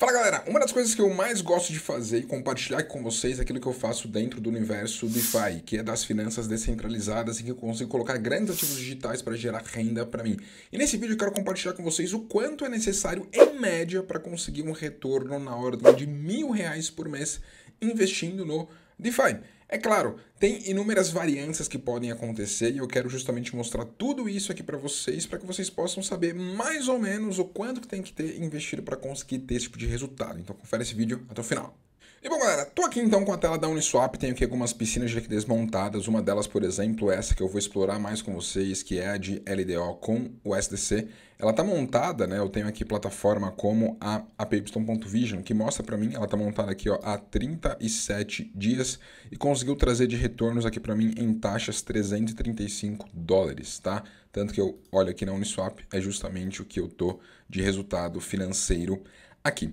Fala galera, uma das coisas que eu mais gosto de fazer e compartilhar com vocês é aquilo que eu faço dentro do universo DeFi, que é das finanças descentralizadas e que eu consigo colocar grandes ativos digitais para gerar renda para mim. E nesse vídeo eu quero compartilhar com vocês o quanto é necessário em média para conseguir um retorno na ordem de mil reais por mês investindo no DeFi. É claro, tem inúmeras variâncias que podem acontecer e eu quero justamente mostrar tudo isso aqui para vocês, para que vocês possam saber mais ou menos o quanto que tem que ter investido para conseguir ter esse tipo de resultado. Então confere esse vídeo até o final. E bom, galera, tô aqui então com a tela da Uniswap, tenho aqui algumas piscinas de liquidez montadas, uma delas, por exemplo, é essa que eu vou explorar mais com vocês, que é a de LDO com o SDC. Ela tá montada, né, eu tenho aqui plataforma como a APY.Vision, que mostra para mim, ela tá montada aqui, ó, há 37 dias e conseguiu trazer de retornos aqui para mim em taxas 335 dólares, tá? Tanto que eu olho aqui na Uniswap, é justamente o que eu tô de resultado financeiro aqui.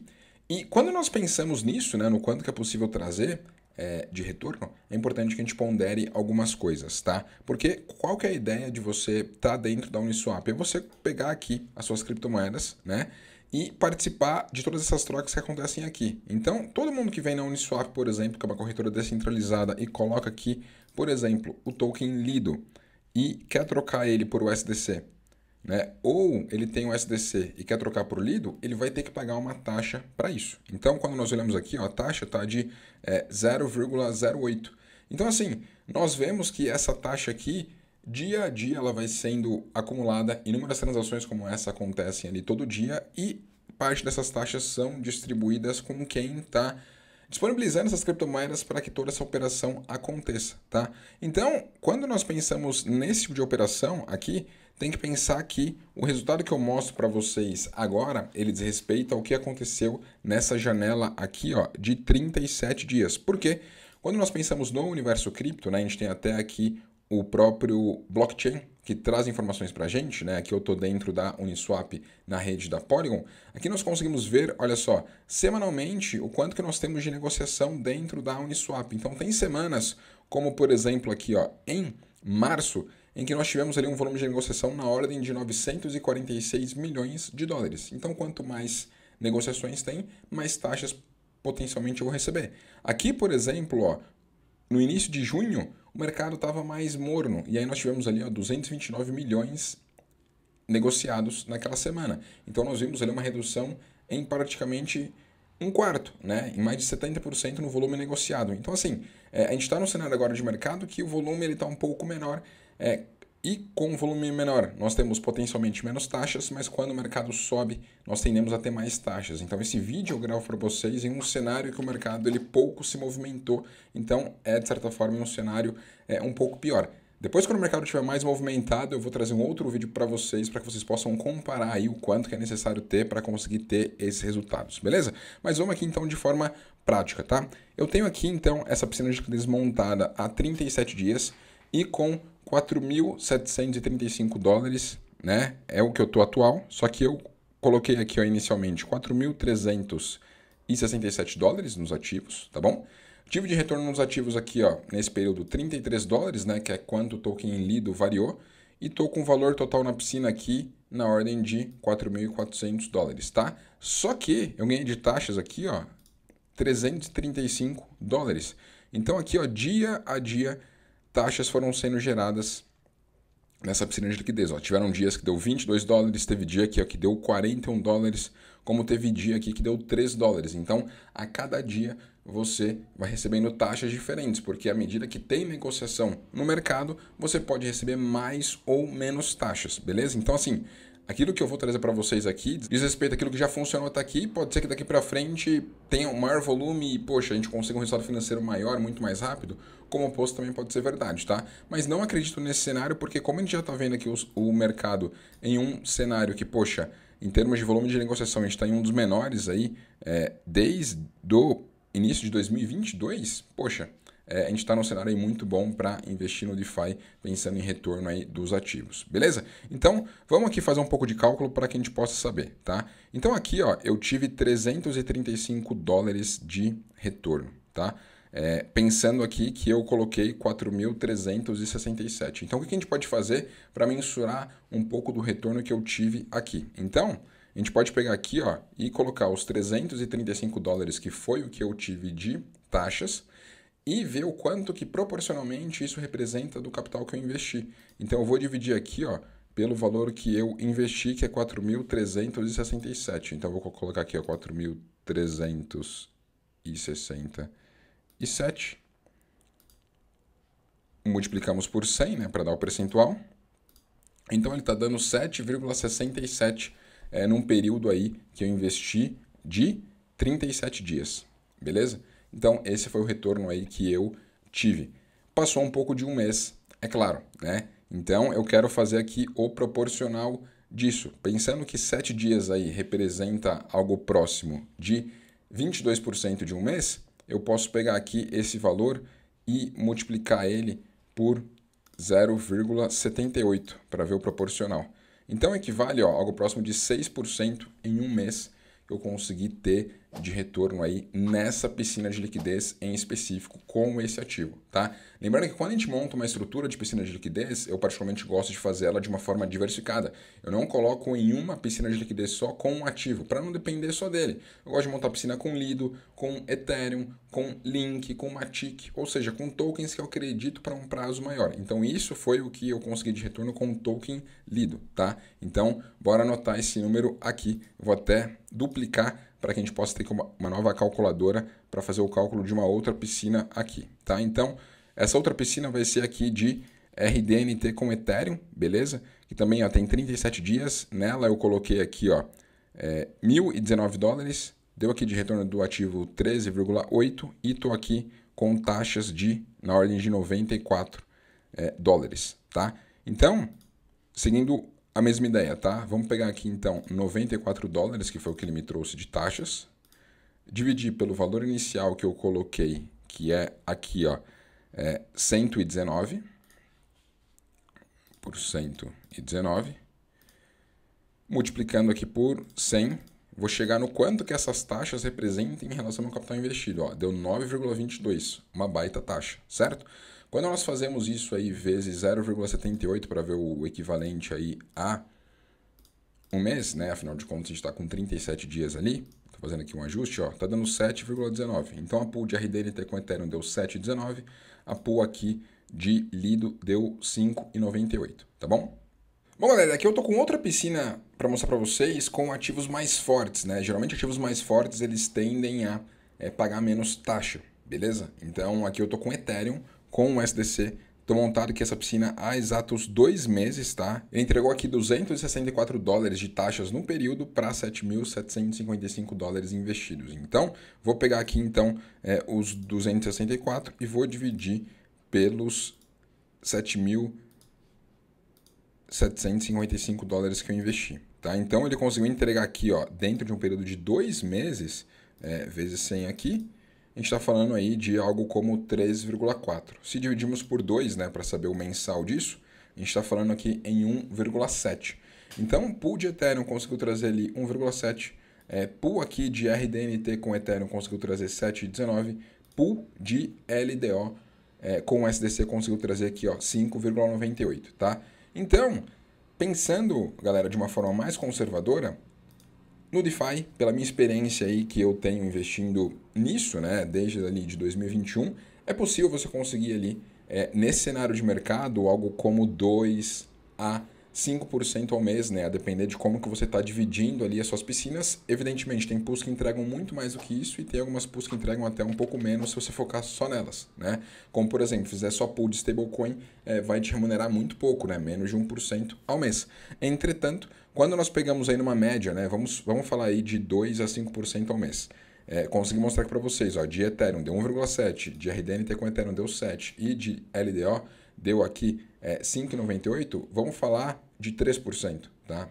E quando nós pensamos nisso, né, no quanto que é possível trazer é, de retorno, é importante que a gente pondere algumas coisas, tá? Porque qual que é a ideia de você estar tá dentro da Uniswap? É você pegar aqui as suas criptomoedas, né? E participar de todas essas trocas que acontecem aqui. Então, todo mundo que vem na Uniswap, por exemplo, que é uma corretora descentralizada, e coloca aqui, por exemplo, o token Lido e quer trocar ele por USDC né? ou ele tem o SDC e quer trocar por Lido, ele vai ter que pagar uma taxa para isso. Então, quando nós olhamos aqui, ó, a taxa está de é, 0,08. Então, assim, nós vemos que essa taxa aqui, dia a dia, ela vai sendo acumulada. Inúmeras transações como essa acontecem ali todo dia e parte dessas taxas são distribuídas com quem está disponibilizando essas criptomoedas para que toda essa operação aconteça, tá? Então, quando nós pensamos nesse tipo de operação aqui, tem que pensar que o resultado que eu mostro para vocês agora, ele diz respeito ao que aconteceu nessa janela aqui, ó, de 37 dias. Por quê? Quando nós pensamos no universo cripto, né, a gente tem até aqui o próprio blockchain, que traz informações para a gente, né? Aqui eu estou dentro da Uniswap na rede da Polygon. Aqui nós conseguimos ver, olha só, semanalmente o quanto que nós temos de negociação dentro da Uniswap. Então tem semanas, como por exemplo aqui, ó, em março, em que nós tivemos ali um volume de negociação na ordem de 946 milhões de dólares. Então quanto mais negociações tem, mais taxas potencialmente eu vou receber. Aqui, por exemplo, ó, no início de junho, o mercado estava mais morno. E aí nós tivemos ali ó, 229 milhões negociados naquela semana. Então nós vimos ali uma redução em praticamente um quarto, né? em mais de 70% no volume negociado. Então assim, é, a gente está num cenário agora de mercado que o volume está um pouco menor. É, e com volume menor, nós temos potencialmente menos taxas, mas quando o mercado sobe, nós tendemos a ter mais taxas. Então esse vídeo eu gravo para vocês em um cenário que o mercado ele pouco se movimentou, então é de certa forma um cenário é, um pouco pior. Depois, quando o mercado estiver mais movimentado, eu vou trazer um outro vídeo para vocês, para que vocês possam comparar aí o quanto que é necessário ter para conseguir ter esses resultados, beleza? Mas vamos aqui então de forma prática, tá? Eu tenho aqui então essa piscina de liquidez montada há 37 dias e com 4.735 dólares, né? É o que eu tô atual, só que eu coloquei aqui ó, inicialmente 4.367 dólares nos ativos, tá bom? Tive de retorno nos ativos aqui, ó, nesse período 33 dólares, né, que é quanto o token lido variou, e tô com o valor total na piscina aqui na ordem de 4.400 dólares, tá? Só que eu ganhei de taxas aqui, ó, 335 dólares. Então aqui, ó, dia a dia taxas foram sendo geradas nessa piscina de liquidez. Ó. Tiveram dias que deu 22 dólares, teve dia aqui ó, que deu 41 dólares, como teve dia aqui que deu 3 dólares. Então, a cada dia você vai recebendo taxas diferentes, porque à medida que tem negociação no mercado, você pode receber mais ou menos taxas, beleza? Então, assim, Aquilo que eu vou trazer para vocês aqui diz respeito àquilo que já funcionou até aqui. Pode ser que daqui para frente tenha um maior volume e, poxa, a gente consiga um resultado financeiro maior, muito mais rápido. Como oposto também pode ser verdade, tá? Mas não acredito nesse cenário porque, como a gente já está vendo aqui os, o mercado em um cenário que, poxa, em termos de volume de negociação, a gente está em um dos menores aí é, desde o início de 2022. Poxa, é, a gente está num cenário muito bom para investir no DeFi, pensando em retorno aí dos ativos, beleza? Então, vamos aqui fazer um pouco de cálculo para que a gente possa saber, tá? Então aqui, ó, eu tive 335 dólares de retorno, tá? É, pensando aqui que eu coloquei 4.367. Então, o que a gente pode fazer para mensurar um pouco do retorno que eu tive aqui? Então, a gente pode pegar aqui ó, e colocar os 335 dólares, que foi o que eu tive de taxas, e ver o quanto que proporcionalmente isso representa do capital que eu investi. Então eu vou dividir aqui, ó, pelo valor que eu investi, que é 4.367. Então eu vou colocar aqui, ó, 4.367. Multiplicamos por 100, né, para dar o percentual. Então ele está dando 7,67 é, num período aí que eu investi de 37 dias, beleza? Então, esse foi o retorno aí que eu tive. Passou um pouco de um mês, é claro, né? Então, eu quero fazer aqui o proporcional disso. Pensando que 7 dias aí representa algo próximo de 22% de um mês, eu posso pegar aqui esse valor e multiplicar ele por 0,78 para ver o proporcional. Então equivale a algo próximo de 6% em um mês eu consegui ter de retorno aí nessa piscina de liquidez em específico com esse ativo, tá? Lembrando que quando a gente monta uma estrutura de piscina de liquidez, eu particularmente gosto de fazer ela de uma forma diversificada. Eu não coloco em uma piscina de liquidez só com um ativo, para não depender só dele. Eu gosto de montar piscina com Lido, com Ethereum, com Link, com Matic, ou seja, com tokens que eu acredito para um prazo maior. Então isso foi o que eu consegui de retorno com o token Lido, tá? Então, bora anotar esse número aqui. Eu vou até duplicar para que a gente possa ter uma, nova calculadora para fazer o cálculo de uma outra piscina aqui, tá? Então, essa outra piscina vai ser aqui de RDNT com Ethereum, beleza? Que também ó, tem 37 dias. Nela eu coloquei aqui ó, é, 1.019 dólares. Deu aqui de retorno do ativo 13,8 e estou aqui com taxas de na ordem de 94 é, dólares, tá? Então, seguindo a mesma ideia, tá? Vamos pegar aqui então 94 dólares, que foi o que ele me trouxe de taxas, dividir pelo valor inicial que eu coloquei, que é aqui, ó, é 119 por 119, multiplicando aqui por 100, vou chegar no quanto que essas taxas representam em relação ao capital investido, ó, deu 9,22, uma baita taxa, certo? Quando nós fazemos isso aí vezes 0,78 para ver o equivalente aí a um mês, né? Afinal de contas, a gente está com 37 dias ali. Estou fazendo aqui um ajuste, ó. Está dando 7,19. Então, a pool de RDNT com Ethereum deu 7,19. A pool aqui de Lido deu 5,98, tá bom? Bom, galera, aqui eu tô com outra piscina para mostrar para vocês com ativos mais fortes, né? Geralmente ativos mais fortes eles tendem a é, pagar menos taxa, beleza? Então aqui eu tô com Ethereum com o SDC. Estou montado aqui essa piscina há exatos dois meses, tá? Ele entregou aqui 264 dólares de taxas no período para 7.755 dólares investidos. Então, vou pegar aqui então é, os 264 e vou dividir pelos 7.755 dólares que eu investi. Tá? Então, ele conseguiu entregar aqui, ó, dentro de um período de dois meses, é, vezes 100 aqui, a gente está falando aí de algo como 3,4. Se dividimos por 2, né, para saber o mensal disso, a gente está falando aqui em 1,7. Então, pool de Ethereum conseguiu trazer ali 1,7. É, pool aqui de RDNT com Ethereum conseguiu trazer 7,19. Pool de LDO é, com SDC conseguiu trazer aqui 5,98, tá? Então, pensando, galera, de uma forma mais conservadora, no DeFi, pela minha experiência aí que eu tenho investindo nisso, né, desde ali de 2021, é possível você conseguir ali, é, nesse cenário de mercado, algo como 2 a 5% ao mês, né? A depender de como que você está dividindo ali as suas piscinas. Evidentemente, tem pools que entregam muito mais do que isso e tem algumas pools que entregam até um pouco menos se você focar só nelas, né? Como, por exemplo, fizer só pool de stablecoin, é, vai te remunerar muito pouco, né? Menos de 1% ao mês. Entretanto, quando nós pegamos aí numa média, né? Vamos, vamos falar aí de 2% a 5% ao mês. É, consegui mostrar aqui para vocês, ó, de Ethereum deu 1,7, de RDNT com Ethereum deu 7 e de LDO deu aqui é, 5,98, vamos falar de 3%, tá?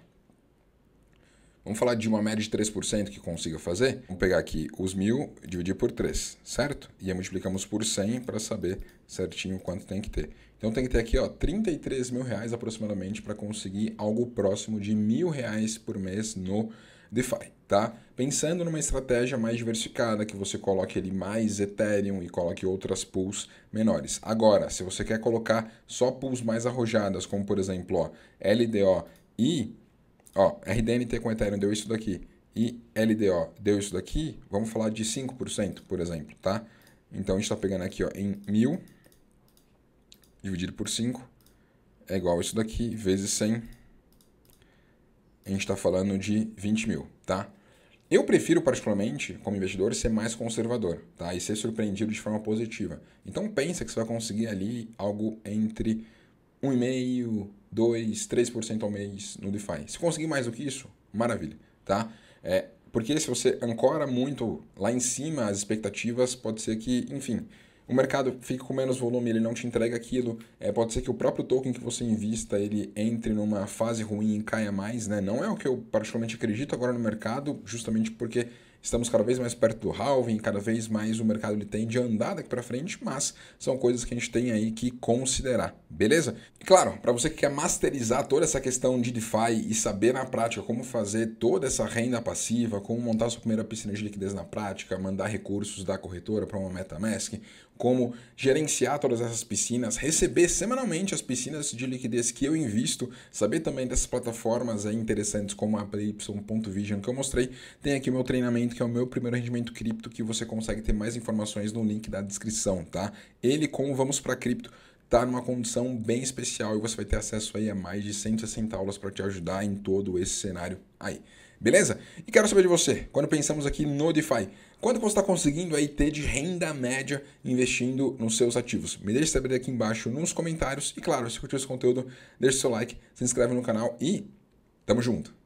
Vamos falar de uma média de 3% que consiga fazer? Vamos pegar aqui os mil, dividir por 3, certo? E aí multiplicamos por 100 para saber certinho quanto tem que ter. Então tem que ter aqui, ó, 33 mil reais aproximadamente para conseguir algo próximo de mil reais por mês no DeFi, tá? Pensando numa estratégia mais diversificada, que você coloque ali mais Ethereum e coloque outras pools menores. Agora, se você quer colocar só pools mais arrojadas, como por exemplo, ó, LDO e ó, RDNT com Ethereum deu isso daqui e LDO deu isso daqui, vamos falar de 5%, por exemplo, tá? Então a gente está pegando aqui ó, em 1000 dividido por 5 é igual a isso daqui, vezes 100 a gente está falando de 20 mil, tá? Eu prefiro, particularmente, como investidor, ser mais conservador, tá? E ser surpreendido de forma positiva. Então pensa que você vai conseguir ali algo entre 1,5%, 2%, 3% ao mês no DeFi. Se conseguir mais do que isso, maravilha, tá? É, porque se você ancora muito lá em cima as expectativas, pode ser que, enfim, o mercado fica com menos volume, ele não te entrega aquilo. É, pode ser que o próprio token que você invista ele entre numa fase ruim e caia mais, né? Não é o que eu particularmente acredito agora no mercado, justamente porque estamos cada vez mais perto do halving, cada vez mais o mercado ele tem de andar daqui para frente, mas são coisas que a gente tem aí que considerar, beleza? E claro, para você que quer masterizar toda essa questão de DeFi e saber na prática como fazer toda essa renda passiva, como montar sua primeira piscina de liquidez na prática, mandar recursos da corretora para uma MetaMask, como gerenciar todas essas piscinas, receber semanalmente as piscinas de liquidez que eu invisto, saber também dessas plataformas aí interessantes como a APY.vision que eu mostrei. Tem aqui meu treinamento, que é o meu primeiro rendimento cripto, que você consegue ter mais informações no link da descrição, tá? Ele como Vamos para Cripto tá numa condição bem especial e você vai ter acesso aí a mais de 160 aulas para te ajudar em todo esse cenário aí. Beleza? E quero saber de você, quando pensamos aqui no DeFi, quanto você está conseguindo aí ter de renda média investindo nos seus ativos? Me deixe saber aqui embaixo nos comentários. E claro, se curtiu esse conteúdo, deixe seu like, se inscreve no canal e tamo junto!